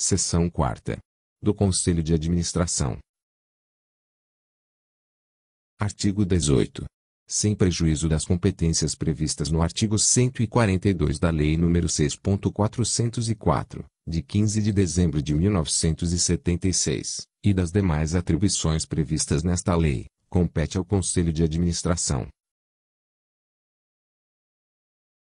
Seção quarta. Do Conselho de Administração. Artigo 18. Sem prejuízo das competências previstas no artigo 142 da Lei nº 6.404, de 15 de dezembro de 1976, e das demais atribuições previstas nesta lei, compete ao Conselho de Administração.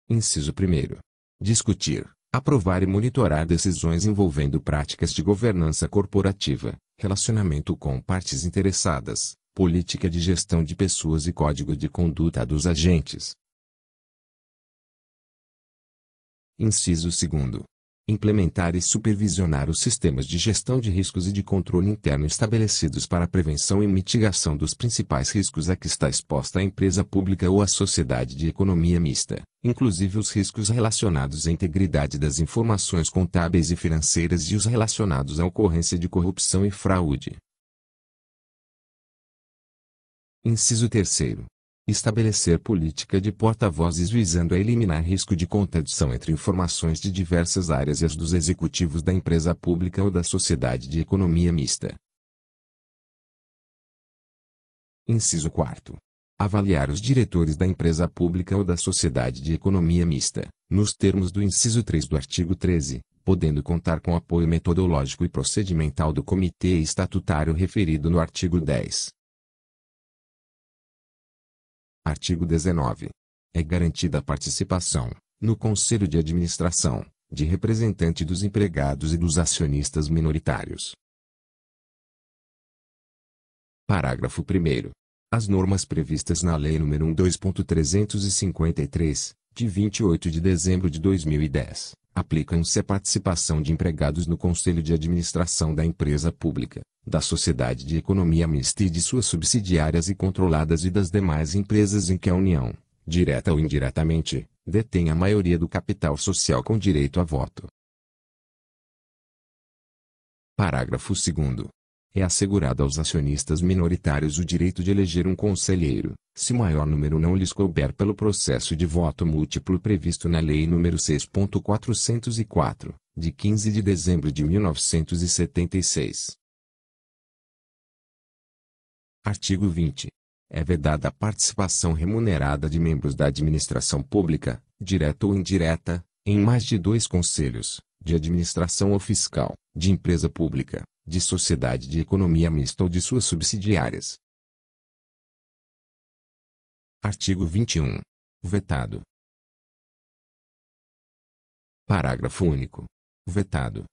Inciso 1. Discutir, aprovar e monitorar decisões envolvendo práticas de governança corporativa, relacionamento com partes interessadas, política de gestão de pessoas e código de conduta dos agentes. Inciso 2 implementar e supervisionar os sistemas de gestão de riscos e de controle interno estabelecidos para a prevenção e mitigação dos principais riscos a que está exposta a empresa pública ou a sociedade de economia mista, inclusive os riscos relacionados à integridade das informações contábeis e financeiras e os relacionados à ocorrência de corrupção e fraude. Inciso 3 estabelecer política de porta-vozes visando a eliminar risco de contradição entre informações de diversas áreas e as dos executivos da empresa pública ou da sociedade de economia mista. Inciso 4. Avaliar os diretores da empresa pública ou da sociedade de economia mista, nos termos do inciso 3 do artigo 13, podendo contar com apoio metodológico e procedimental do comitê estatutário referido no artigo 10. Artigo 19. É garantida a participação, no Conselho de Administração, de representante dos empregados e dos acionistas minoritários. Parágrafo 1. As normas previstas na Lei nº 1.2.353, de 28 de dezembro de 2010, aplicam-se à participação de empregados no conselho de administração da empresa pública, da sociedade de economia mista e de suas subsidiárias e controladas e das demais empresas em que a União, direta ou indiretamente, detém a maioria do capital social com direito a voto. Parágrafo 2 é assegurado aos acionistas minoritários o direito de eleger um conselheiro, se maior número não lhes couber pelo processo de voto múltiplo previsto na Lei nº 6.404, de 15 de dezembro de 1976. Artigo 20. É vedada a participação remunerada de membros da administração pública, direta ou indireta, em mais de dois conselhos, de administração ou fiscal, de empresa pública, de sociedade de economia mista ou de suas subsidiárias. Artigo 21. Vetado. Parágrafo único. Vetado